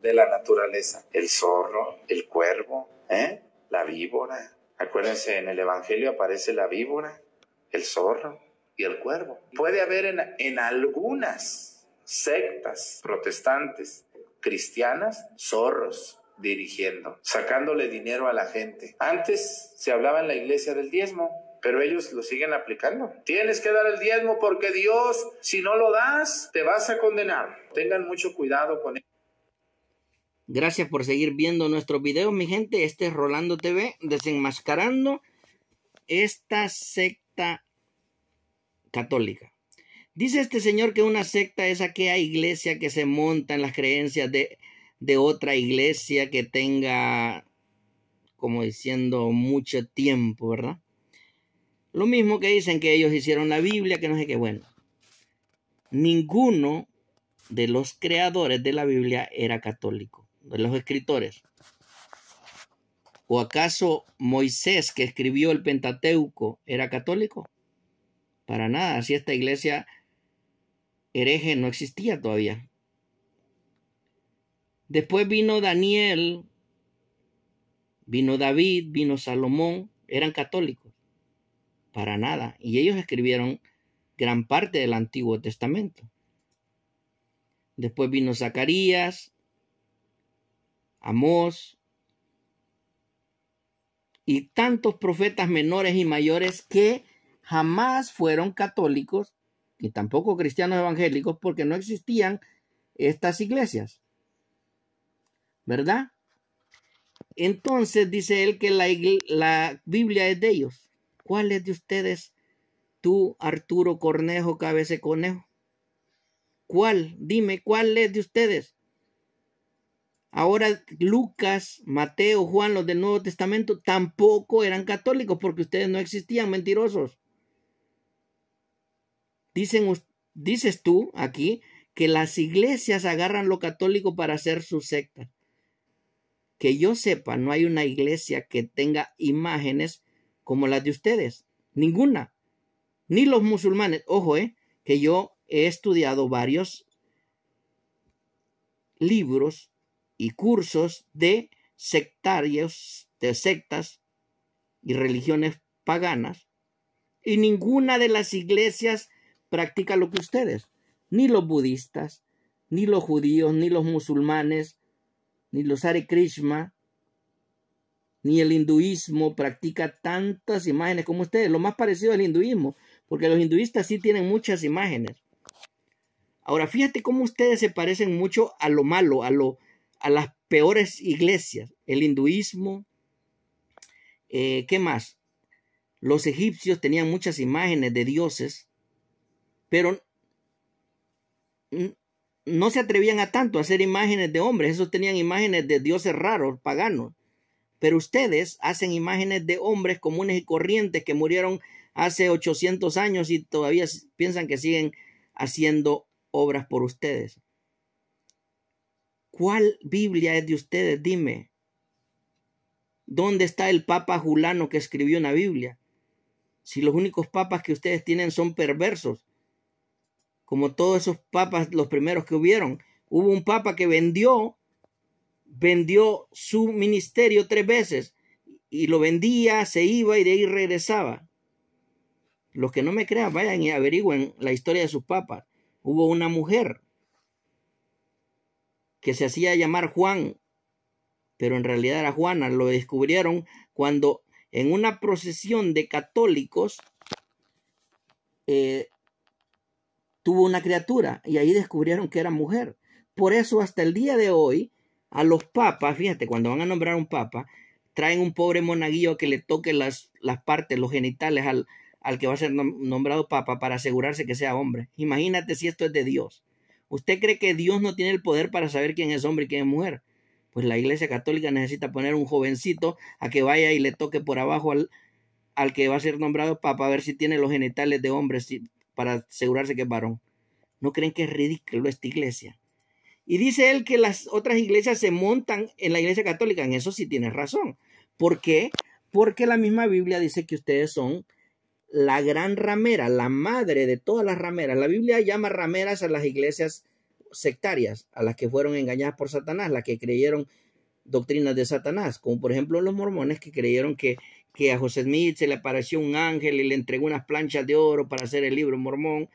de la naturaleza. El zorro, el cuervo, ¿eh? la víbora. Acuérdense, en el Evangelio aparece la víbora, el zorro y el cuervo. Puede haber en, en algunas sectas protestantes cristianas zorros dirigiendo, sacándole dinero a la gente. Antes se hablaba en la iglesia del diezmo, pero ellos lo siguen aplicando. Tienes que dar el diezmo porque Dios, si no lo das, te vas a condenar. Tengan mucho cuidado con eso. Gracias por seguir viendo nuestros videos, mi gente. Este es Rolando TV, desenmascarando esta secta católica. Dice este señor que una secta es aquella iglesia que se monta en las creencias de, de otra iglesia que tenga, como diciendo, mucho tiempo, ¿verdad? Lo mismo que dicen que ellos hicieron la Biblia, que no sé qué, bueno. Ninguno de los creadores de la Biblia era católico de los escritores? ¿O acaso Moisés, que escribió el Pentateuco, era católico? Para nada, así esta iglesia hereje no existía todavía. Después vino Daniel, vino David, vino Salomón, eran católicos. Para nada. Y ellos escribieron gran parte del Antiguo Testamento. Después vino Zacarías, Amós y tantos profetas menores y mayores que jamás fueron católicos y tampoco cristianos evangélicos porque no existían estas iglesias. ¿Verdad? Entonces dice él que la, Biblia es de ellos. ¿Cuál es de ustedes tú, Arturo Cornejo, cabeza conejo? ¿Cuál? Dime, ¿cuál es de ustedes? Ahora Lucas, Mateo, Juan, los del Nuevo Testamento, tampoco eran católicos porque ustedes no existían, mentirosos. dices tú aquí que las iglesias agarran lo católico para hacer su secta. Que yo sepa, no hay una iglesia que tenga imágenes como las de ustedes. Ninguna. Ni los musulmanes. Ojo, eh, que yo he estudiado varios libros y cursos de sectarios, de sectas y religiones paganas, y ninguna de las iglesias practica lo que ustedes, ni los budistas, ni los judíos, ni los musulmanes, ni los Hare Krishna, ni el hinduismo practica tantas imágenes como ustedes. Lo más parecido al hinduismo, porque los hinduistas sí tienen muchas imágenes. Ahora, fíjate cómo ustedes se parecen mucho a lo malo, a lo, a las peores iglesias, el hinduismo, eh, ¿qué más? Los egipcios tenían muchas imágenes de dioses, pero no se atrevían a tanto a hacer imágenes de hombres, esos tenían imágenes de dioses raros, paganos. Pero ustedes hacen imágenes de hombres comunes y corrientes que murieron hace 800 años y todavía piensan que siguen haciendo obras por ustedes. ¿Cuál Biblia es de ustedes? Dime. ¿Dónde está el Papa Julano que escribió una Biblia? Si los únicos papas que ustedes tienen son perversos, como todos esos papas, los primeros que hubieron. Hubo un papa que vendió, vendió su ministerio tres veces y lo vendía, se iba y de ahí regresaba. Los que no me crean, vayan y averigüen la historia de sus papas. Hubo una mujer que se hacía llamar Juan, pero en realidad era Juana. Lo descubrieron cuando en una procesión de católicos eh, tuvo una criatura y ahí descubrieron que era mujer. Por eso hasta el día de hoy a los papas, fíjate, cuando van a nombrar un papa, traen un pobre monaguillo que le toque las, las partes, los genitales al, al que va a ser nombrado papa para asegurarse que sea hombre. Imagínate si esto es de Dios. ¿Usted cree que Dios no tiene el poder para saber quién es hombre y quién es mujer? Pues la Iglesia Católica necesita poner un jovencito a que vaya y le toque por abajo al, al que va a ser nombrado papa a ver si tiene los genitales de hombre para asegurarse que es varón. ¿No creen que es ridículo esta iglesia? Y dice él que las otras iglesias se montan en la iglesia católica. En eso sí tiene razón. ¿Por qué? Porque la misma Biblia dice que ustedes son la gran ramera, la madre de todas las rameras. La Biblia llama rameras a las iglesias sectarias, a las que fueron engañadas por Satanás, las que creyeron doctrinas de Satanás, como por ejemplo los mormones que creyeron que, que a José Smith se le apareció un ángel y le entregó unas planchas de oro para hacer el libro mormón,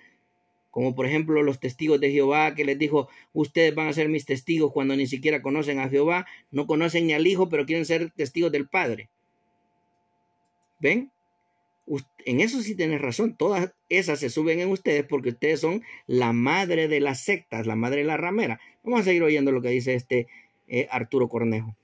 como por ejemplo los testigos de Jehová que les dijo, ustedes van a ser mis testigos cuando ni siquiera conocen a Jehová, no conocen ni al Hijo, pero quieren ser testigos del Padre. ¿Ven? En eso sí tienes razón, todas esas se suben en ustedes porque ustedes son la madre de las sectas, la madre de la ramera. Vamos a seguir oyendo lo que dice este eh, Arturo Cornejo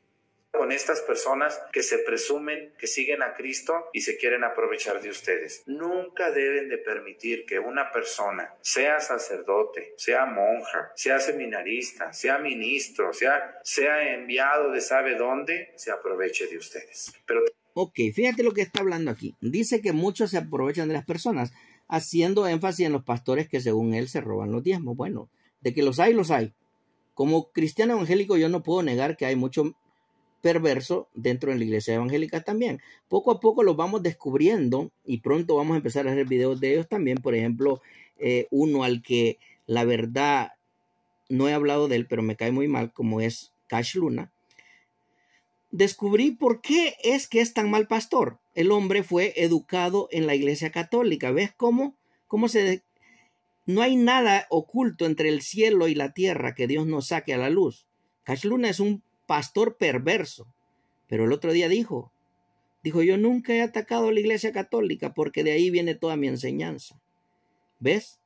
con estas personas que se presumen que siguen a Cristo y se quieren aprovechar de ustedes. Nunca deben de permitir que una persona, sea sacerdote, sea monja, sea seminarista, sea ministro, sea, sea enviado de sabe dónde, se aproveche de ustedes. Pero Ok, fíjate lo que está hablando aquí. Dice que muchos se aprovechan de las personas, haciendo énfasis en los pastores que según él se roban los diezmos. Bueno, de que los hay, los hay. Como cristiano evangélico yo no puedo negar que hay mucho perverso dentro de la iglesia evangélica también. Poco a poco los vamos descubriendo y pronto vamos a empezar a hacer videos de ellos también. Por ejemplo, eh, uno al que la verdad no he hablado de él, pero me cae muy mal, como es Cash Luna descubrí por qué es que es tan mal pastor. El hombre fue educado en la Iglesia Católica. ¿Ves cómo? ¿Cómo se... No hay nada oculto entre el cielo y la tierra que Dios no saque a la luz. Luna es un pastor perverso. Pero el otro día dijo, dijo, yo nunca he atacado la Iglesia Católica porque de ahí viene toda mi enseñanza. ¿Ves?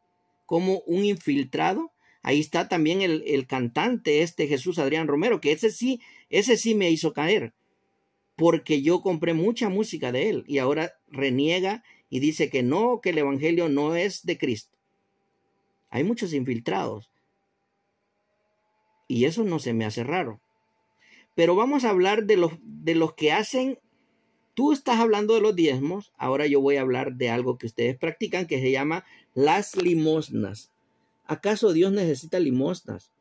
Como un infiltrado Ahí está también el, el, cantante, este Jesús Adrián Romero, que ese sí, ese sí me hizo caer, porque yo compré mucha música de él y ahora reniega y dice que no, que el Evangelio no es de Cristo. Hay muchos infiltrados. Y eso no se me hace raro. Pero vamos a hablar de los, de los que hacen Tú estás hablando de los diezmos, ahora yo voy a hablar de algo que ustedes practican que se llama las limosnas. ¿Acaso Dios necesita limosnas?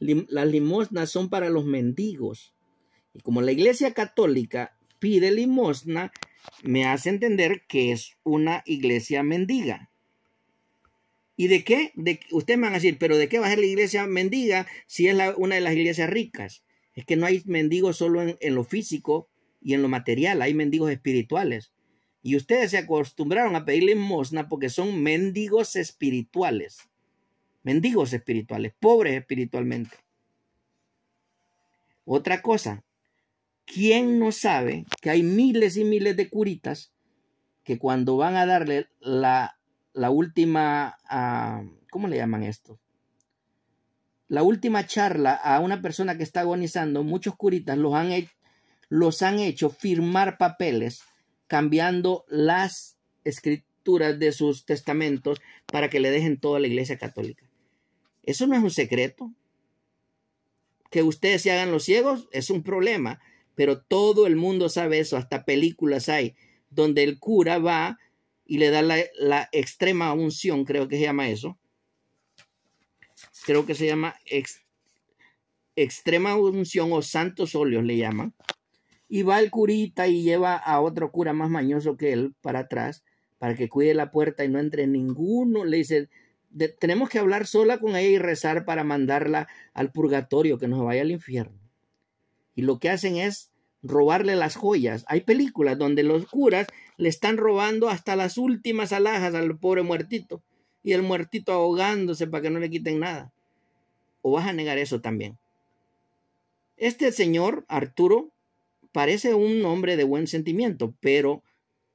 las limosnas son para los mendigos. Y como la Iglesia Católica pide limosna, me hace entender que es una iglesia mendiga. ¿Y de qué? ustedes me van a decir, pero ¿de qué va a ser la iglesia mendiga si es una de las iglesias ricas? Es que no hay mendigos solo en, lo físico y en lo material, hay mendigos espirituales. Y ustedes se acostumbraron a pedir limosna porque son mendigos espirituales mendigos espirituales, pobres espiritualmente. Otra cosa, ¿quién no sabe que hay miles y miles de curitas que cuando van a darle la, última, ¿cómo le llaman esto? La última charla a una persona que está agonizando, muchos curitas los han, los han hecho firmar papeles cambiando las escrituras de sus testamentos para que le dejen toda la iglesia católica. Eso no es un secreto. Que ustedes se hagan los ciegos es un problema, pero todo el mundo sabe eso, hasta películas hay donde el cura va y le da la, extrema unción, creo que se llama eso. Creo que se llama extrema unción o santos óleos le llaman. Y va el curita y lleva a otro cura más mañoso que él para atrás para que cuide la puerta y no entre ninguno. Le dice, tenemos que hablar sola con ella y rezar para mandarla al purgatorio, que nos vaya al infierno. Y lo que hacen es robarle las joyas. Hay películas donde los curas le están robando hasta las últimas alhajas al pobre muertito y el muertito ahogándose para que no le quiten nada. ¿O vas a negar eso también? Este señor, Arturo, parece un hombre de buen sentimiento, pero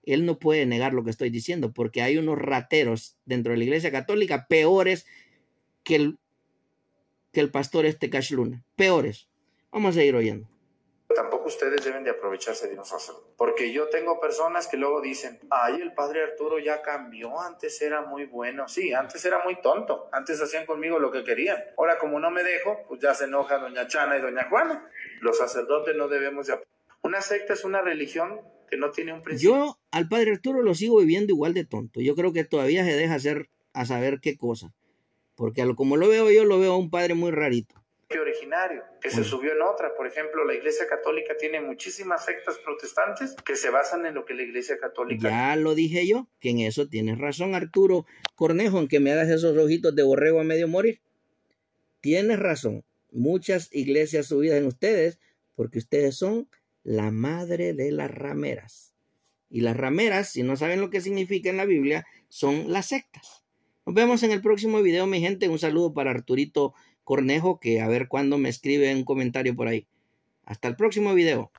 él no puede negar lo que estoy diciendo, porque hay unos rateros dentro de la Iglesia Católica peores que el, que el pastor este Cash Luna, peores. Vamos a seguir oyendo. Tampoco ustedes deben de aprovecharse de nosotros, porque yo tengo personas que luego dicen, ay, el padre Arturo ya cambió, antes era muy bueno, sí, antes era muy tonto, antes hacían conmigo lo que querían, ahora como no me dejo, pues ya se enoja doña Chana y doña Juana. Los sacerdotes no debemos de... Una secta es una religión no tiene un principio. Yo al padre Arturo lo sigo viviendo igual de tonto. Yo creo que todavía se deja hacer a saber qué cosa. Porque a lo, como lo veo yo, lo veo a un padre muy rarito. Que Originario, que se subió en otra. Por ejemplo, la Iglesia Católica tiene muchísimas sectas protestantes que se basan en lo que la Iglesia Católica. Ya lo dije yo, que en eso tienes razón, Arturo Cornejo, en que me hagas esos ojitos de borrego a medio morir. Tienes razón. Muchas iglesias subidas en ustedes, porque ustedes son la madre de las rameras. Y las rameras, si no saben lo que significa en la Biblia, son las sectas. Nos vemos en el próximo video, mi gente. Un saludo para Arturito Cornejo, que a ver cuándo me escribe un comentario por ahí. Hasta el próximo video.